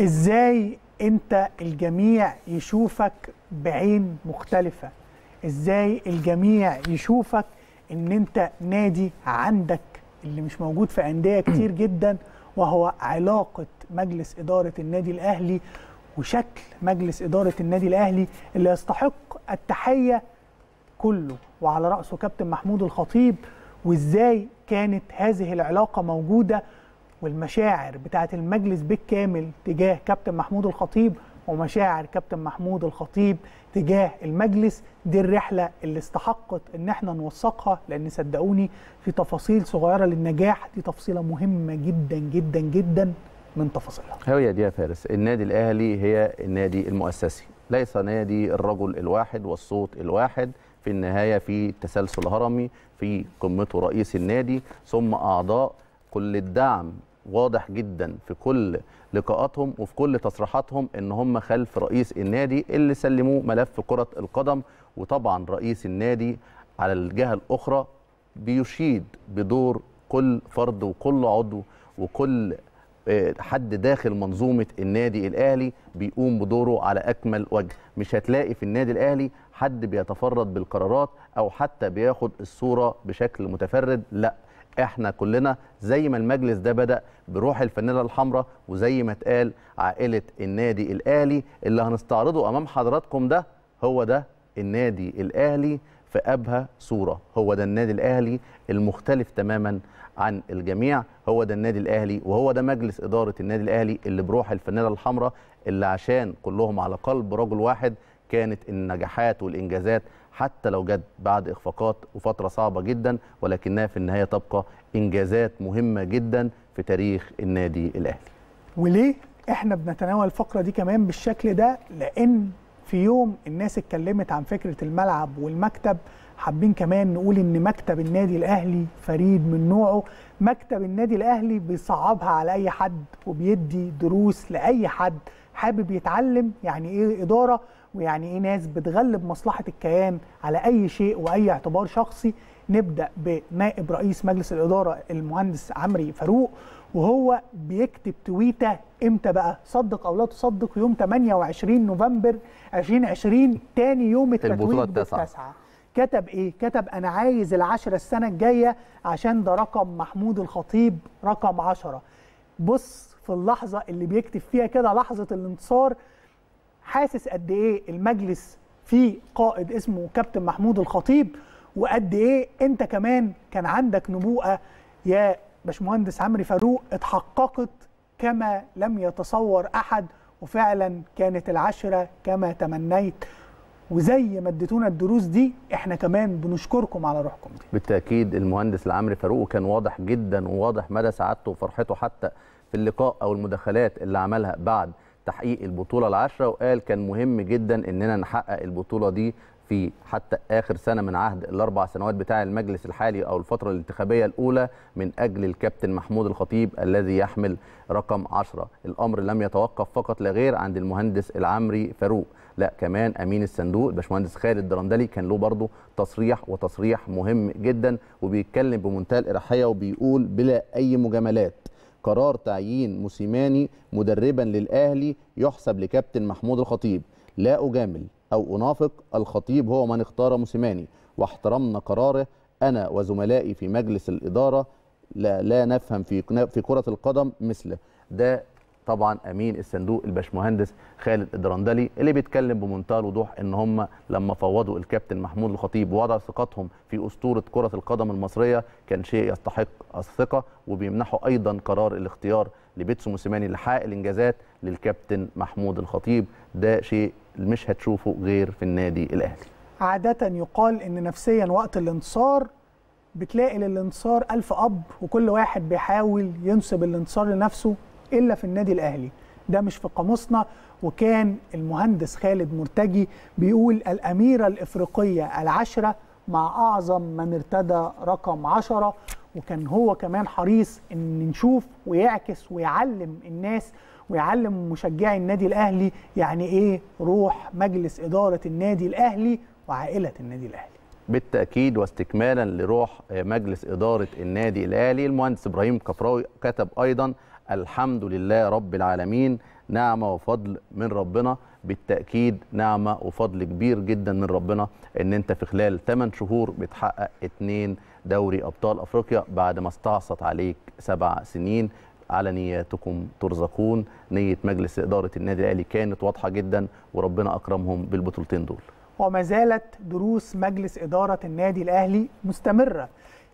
ازاي انت الجميع يشوفك بعين مختلفة ازاي الجميع يشوفك ان انت نادي عندك اللي مش موجود في أندية كتير جدا وهو علاقة مجلس إدارة النادي الأهلي وشكل مجلس إدارة النادي الأهلي اللي يستحق التحية كله وعلى رأسه كابتن محمود الخطيب وإزاي كانت هذه العلاقة موجودة والمشاعر بتاعه المجلس بالكامل تجاه كابتن محمود الخطيب ومشاعر كابتن محمود الخطيب تجاه المجلس دي الرحله اللي استحقت ان احنا نوثقها لان صدقوني في تفاصيل صغيره للنجاح دي تفصيله مهمه جدا جدا جدا من تفاصيلها. هي دي يا فارس النادي الاهلي هي النادي المؤسسي ليس نادي الرجل الواحد والصوت الواحد في النهايه في تسلسل هرمي في قمته رئيس النادي ثم اعضاء كل الدعم واضح جدا في كل لقاءاتهم وفي كل تصريحاتهم ان هم خلف رئيس النادي اللي سلموه ملف كره القدم وطبعا رئيس النادي على الجهه الاخرى بيشيد بدور كل فرد وكل عضو وكل آه، حد داخل منظومه النادي الاهلي بيقوم بدوره على اكمل وجه مش هتلاقي في النادي الاهلي حد بيتفرد بالقرارات او حتى بياخد الصوره بشكل متفرد لا احنا كلنا زي ما المجلس ده بدا بروح الفانيلا الحمراء وزي ما اتقال عائله النادي الاهلي اللي هنستعرضه امام حضراتكم ده هو ده النادي الاهلي في ابهى صوره هو ده النادي الاهلي المختلف تماما عن الجميع هو ده النادي الاهلي وهو ده مجلس اداره النادي الاهلي اللي بروح الفانيلا الحمراء اللي عشان كلهم على قلب رجل واحد كانت النجاحات والإنجازات حتى لو جت بعد إخفاقات وفترة صعبة جدا ولكنها في النهاية تبقى إنجازات مهمة جدا في تاريخ النادي الأهلي وليه احنا بنتناول الفقرة دي كمان بالشكل ده لأن في يوم الناس اتكلمت عن فكرة الملعب والمكتب حابين كمان نقول ان مكتب النادي الاهلي فريد من نوعه مكتب النادي الاهلي بيصعبها على اي حد وبيدي دروس لاي حد حابب يتعلم يعني ايه اداره ويعني ايه ناس بتغلب مصلحه الكيان على اي شيء واي اعتبار شخصي نبدا بنائب رئيس مجلس الاداره المهندس عمري فاروق وهو بيكتب تويته امتى بقى صدق او لا تصدق يوم 28 نوفمبر 2020 تاني يوم التتويج التاسعه كتب ايه كتب انا عايز العشرة السنه الجايه عشان ده رقم محمود الخطيب رقم 10 بص في اللحظه اللي بيكتب فيها كده لحظه الانتصار حاسس قد ايه المجلس فيه قائد اسمه كابتن محمود الخطيب وقد ايه انت كمان كان عندك نبوءه يا باشمهندس عمرو فاروق اتحققت كما لم يتصور احد وفعلا كانت العشره كما تمنيت وزي ما اديتونا الدروس دي احنا كمان بنشكركم على روحكم دي. بالتاكيد المهندس العمري فاروق كان واضح جدا وواضح مدى سعادته وفرحته حتى في اللقاء او المداخلات اللي عملها بعد تحقيق البطوله العاشره وقال كان مهم جدا اننا نحقق البطوله دي في حتى اخر سنه من عهد الاربع سنوات بتاع المجلس الحالي او الفتره الانتخابيه الاولى من اجل الكابتن محمود الخطيب الذي يحمل رقم 10 الامر لم يتوقف فقط لا غير عند المهندس العمري فاروق لا كمان امين الصندوق الباشمهندس خالد درندلي كان له برضه تصريح وتصريح مهم جدا وبيتكلم بمنتهى الاريحيه وبيقول بلا اي مجاملات قرار تعيين موسيماني مدربا للاهلي يحسب لكابتن محمود الخطيب لا اجامل او انافق الخطيب هو من اختار موسيماني واحترمنا قراره انا وزملائي في مجلس الاداره لا لا نفهم في في كره القدم مثله ده طبعا امين الصندوق الباشمهندس خالد الدرندلي اللي بيتكلم بمنتهى الوضوح ان هم لما فوضوا الكابتن محمود الخطيب وضع ثقتهم في اسطوره كره القدم المصريه كان شيء يستحق الثقه وبيمنحوا ايضا قرار الاختيار لبيتسو موسيماني لحقق الانجازات للكابتن محمود الخطيب ده شيء مش هتشوفه غير في النادي الاهلي عاده يقال ان نفسيا وقت الانتصار بتلاقي للانتصار ألف أب وكل واحد بيحاول ينسب الانتصار لنفسه الا في النادي الاهلي ده مش في قاموسنا وكان المهندس خالد مرتجي بيقول الاميره الافريقيه العشره مع اعظم من ارتدى رقم عشرة وكان هو كمان حريص ان نشوف ويعكس ويعلم الناس ويعلم مشجعي النادي الاهلي يعني ايه روح مجلس اداره النادي الاهلي وعائله النادي الاهلي بالتاكيد واستكمالا لروح مجلس اداره النادي الاهلي المهندس ابراهيم كفراوي كتب ايضا الحمد لله رب العالمين نعمة وفضل من ربنا بالتأكيد نعمة وفضل كبير جدا من ربنا ان انت في خلال 8 شهور بتحقق 2 دوري ابطال افريقيا بعد ما استعصت عليك سبع سنين على نياتكم ترزقون نية مجلس إدارة النادي الأهلي كانت واضحة جدا وربنا أكرمهم بالبطولتين دول وما زالت دروس مجلس إدارة النادي الأهلي مستمرة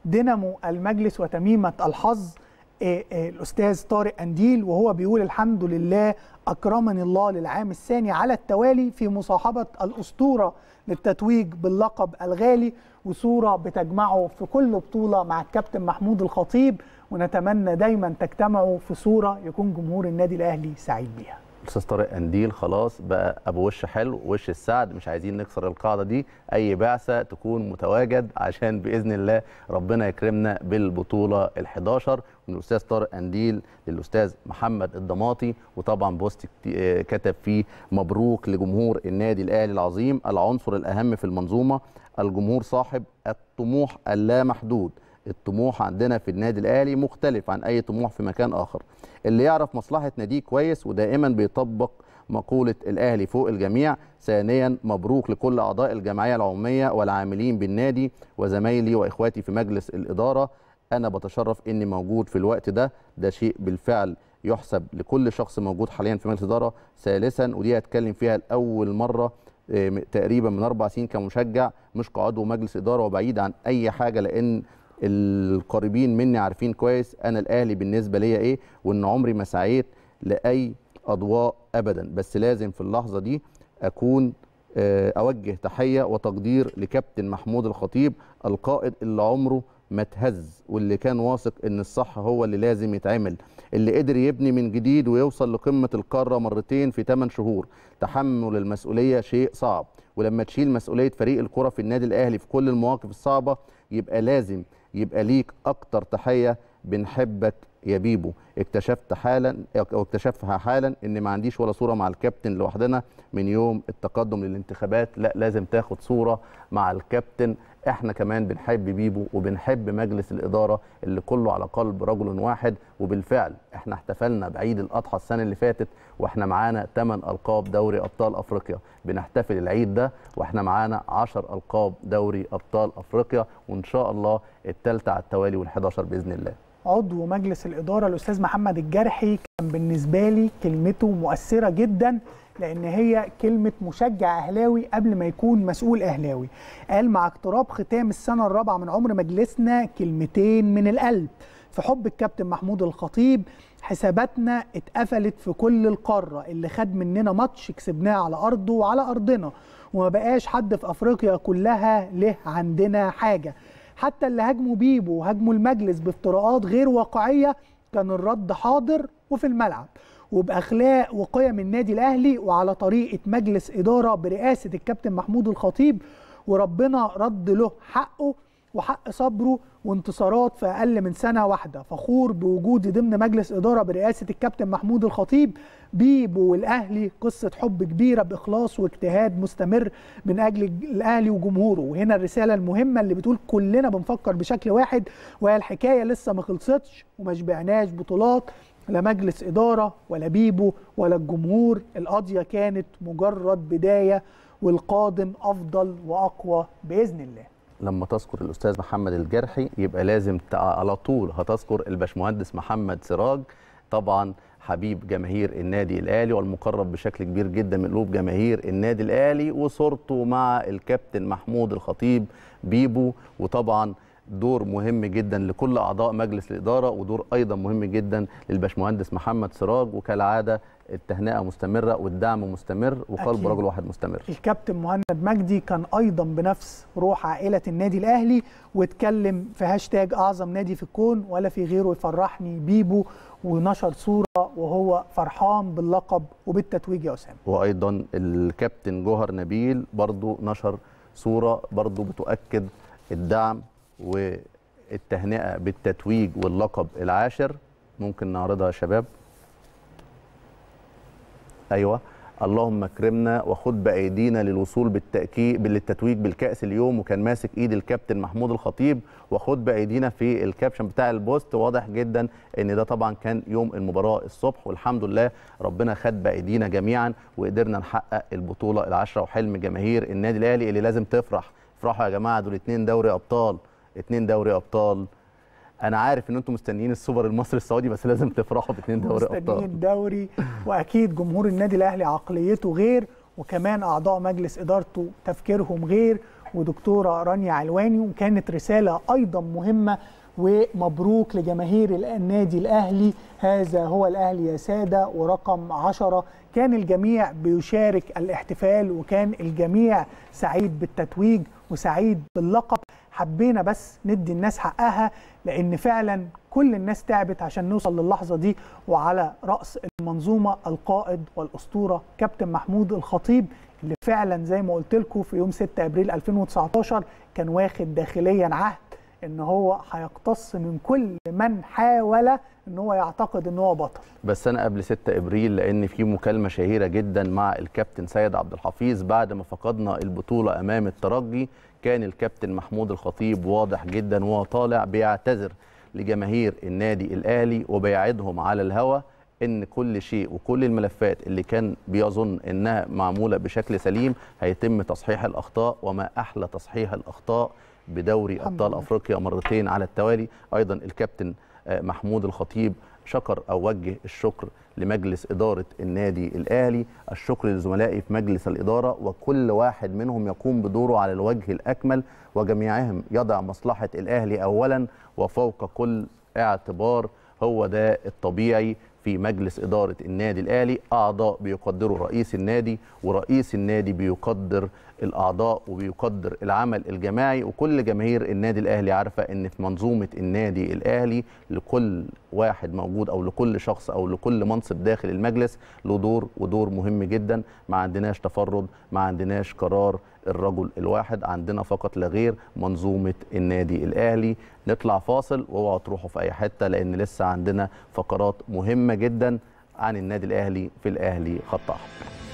دينامو المجلس وتميمة الحظ إيه، إيه، الاستاذ طارق انديل وهو بيقول الحمد لله اكرمني الله للعام الثاني على التوالي في مصاحبه الاسطوره للتتويج باللقب الغالي وصوره بتجمعه في كل بطوله مع الكابتن محمود الخطيب ونتمنى دايما تجتمعوا في صوره يكون جمهور النادي الاهلي سعيد بيها. الاستاذ طارق انديل خلاص بقى ابو وش حلو وش السعد مش عايزين نكسر القاعده دي اي بعثه تكون متواجد عشان باذن الله ربنا يكرمنا بالبطوله ال11 من الاستاذ طارق انديل للاستاذ محمد الضماطي وطبعا بوست آه، كتب فيه مبروك لجمهور النادي الاهلي العظيم العنصر الاهم في المنظومه الجمهور صاحب الطموح اللامحدود الطموح عندنا في النادي الاهلي مختلف عن اي طموح في مكان اخر اللي يعرف مصلحه ناديه كويس ودائما بيطبق مقولة الأهلي فوق الجميع ثانيا مبروك لكل أعضاء الجمعية العمومية والعاملين بالنادي وزمايلي وإخواتي في مجلس الإدارة انا بتشرف اني موجود في الوقت ده ده شيء بالفعل يحسب لكل شخص موجود حاليا في مجلس الاداره ثالثا ودي هتكلم فيها لاول مره تقريبا من اربع سنين كمشجع مش كعضو مجلس اداره وبعيد عن اي حاجه لان القريبين مني عارفين كويس انا الاهلي بالنسبه ليا ايه وان عمري ما سعيت لاي اضواء ابدا بس لازم في اللحظه دي اكون آه، اوجه تحيه وتقدير لكابتن محمود الخطيب القائد اللي عمره ما اتهز واللي كان واثق ان الصح هو اللي لازم يتعمل اللي قدر يبني من جديد ويوصل لقمه القاره مرتين في 8 شهور تحمل المسؤوليه شيء صعب ولما تشيل مسؤوليه فريق الكره في النادي الاهلي في كل المواقف الصعبه يبقى لازم يبقى ليك اكتر تحيه بنحبك يا بيبو اكتشفت حالا او اكتشفها حالا ان ما عنديش ولا صوره مع الكابتن لوحدنا من يوم التقدم للانتخابات لا لازم تاخد صوره مع الكابتن احنا كمان بنحب بيبو وبنحب مجلس الاداره اللي كله على قلب رجل واحد وبالفعل احنا احتفلنا بعيد الاضحى السنه اللي فاتت واحنا معانا 8 القاب دوري ابطال افريقيا بنحتفل العيد ده واحنا معانا 10 القاب دوري ابطال افريقيا وان شاء الله الثالثه على التوالي وال11 باذن الله عضو مجلس الإدارة الأستاذ محمد الجرحي كان بالنسبة لي كلمته مؤثرة جدا لأن هي كلمة مشجع أهلاوي قبل ما يكون مسؤول أهلاوي قال مع اقتراب ختام السنة الرابعة من عمر مجلسنا كلمتين من القلب في حب الكابتن محمود الخطيب حساباتنا اتقفلت في كل القاره اللي خد مننا ماتش كسبناه على ارضه وعلى ارضنا وما بقاش حد في افريقيا كلها له عندنا حاجه حتى اللي هاجموا بيبو وهاجموا المجلس بافتراءات غير واقعيه كان الرد حاضر وفي الملعب وباخلاق وقيم النادي الاهلي وعلى طريقه مجلس اداره برئاسه الكابتن محمود الخطيب وربنا رد له حقه وحق صبره وانتصارات في اقل من سنه واحده فخور بوجودي ضمن مجلس اداره برئاسه الكابتن محمود الخطيب بيبو والاهلي قصه حب كبيره باخلاص واجتهاد مستمر من اجل الاهلي وجمهوره وهنا الرساله المهمه اللي بتقول كلنا بنفكر بشكل واحد وهي الحكايه لسه ما خلصتش وما شبعناش بطولات لا مجلس اداره ولا بيبو ولا الجمهور القضيه كانت مجرد بدايه والقادم افضل واقوى باذن الله لما تذكر الاستاذ محمد الجرحي يبقى لازم على طول هتذكر الباشمهندس محمد سراج طبعا حبيب جماهير النادي الاهلي والمقرب بشكل كبير جدا من قلوب جماهير النادي الاهلي وصورته مع الكابتن محمود الخطيب بيبو وطبعا دور مهم جدا لكل اعضاء مجلس الاداره ودور ايضا مهم جدا للباشمهندس محمد سراج وكالعاده التهنئه مستمره والدعم مستمر وقلب أكيد. رجل واحد مستمر الكابتن مهند مجدي كان ايضا بنفس روح عائله النادي الاهلي واتكلم في هاشتاج اعظم نادي في الكون ولا في غيره يفرحني بيبو ونشر صوره وهو فرحان باللقب وبالتتويج يا اسامه وايضا الكابتن جوهر نبيل برضو نشر صوره برضو بتؤكد الدعم والتهنئه بالتتويج واللقب العاشر ممكن نعرضها يا شباب ايوه اللهم اكرمنا وخد بايدينا للوصول بالتاكيد بالتتويج بالكاس اليوم وكان ماسك ايد الكابتن محمود الخطيب وخد بايدينا في الكابشن بتاع البوست واضح جدا ان ده طبعا كان يوم المباراه الصبح والحمد لله ربنا خد بايدينا جميعا وقدرنا نحقق البطوله العشره وحلم جماهير النادي الاهلي اللي لازم تفرح افرحوا يا جماعه دول اتنين دوري ابطال اتنين دوري ابطال انا عارف ان انتم مستنيين السوبر المصري السعودي بس لازم تفرحوا باثنين دوري ابطال مستنيين الدوري واكيد جمهور النادي الاهلي عقليته غير وكمان اعضاء مجلس ادارته تفكيرهم غير ودكتوره رانيا علواني وكانت رساله ايضا مهمه ومبروك لجماهير النادي الاهلي هذا هو الاهلي يا ساده ورقم 10 كان الجميع بيشارك الاحتفال وكان الجميع سعيد بالتتويج وسعيد باللقب حبينا بس ندي الناس حقها لأن فعلا كل الناس تعبت عشان نوصل للحظة دي وعلى رأس المنظومة القائد والأسطورة كابتن محمود الخطيب اللي فعلا زي ما قلت لكم في يوم 6 أبريل 2019 كان واخد داخليا عهد ان هو هيقتص من كل من حاول ان هو يعتقد ان هو بطل بس انا قبل 6 ابريل لان في مكالمه شهيره جدا مع الكابتن سيد عبد الحفيظ بعد ما فقدنا البطوله امام الترجي كان الكابتن محمود الخطيب واضح جدا وهو طالع بيعتذر لجماهير النادي الاهلي وبيعدهم على الهوا ان كل شيء وكل الملفات اللي كان بيظن انها معموله بشكل سليم هيتم تصحيح الاخطاء وما احلى تصحيح الاخطاء بدوري ابطال افريقيا مرتين على التوالي ايضا الكابتن آه، محمود الخطيب شكر او وجه الشكر لمجلس اداره النادي الاهلي، الشكر لزملائي في مجلس الاداره وكل واحد منهم يقوم بدوره على الوجه الاكمل وجميعهم يضع مصلحه الاهلي اولا وفوق كل اعتبار هو ده الطبيعي في مجلس إدارة النادي الأهلي أعضاء بيقدروا رئيس النادي ورئيس النادي بيقدر الاعضاء وبيقدر العمل الجماعي وكل جماهير النادي الاهلي عارفه ان في منظومه النادي الاهلي لكل واحد موجود او لكل شخص او لكل منصب داخل المجلس له دور ودور مهم جدا ما عندناش تفرد ما عندناش قرار الرجل الواحد عندنا فقط لا غير منظومه النادي الاهلي نطلع فاصل واوعوا تروحوا في اي حته لان لسه عندنا فقرات مهمه جدا عن النادي الاهلي في الاهلي خط احمر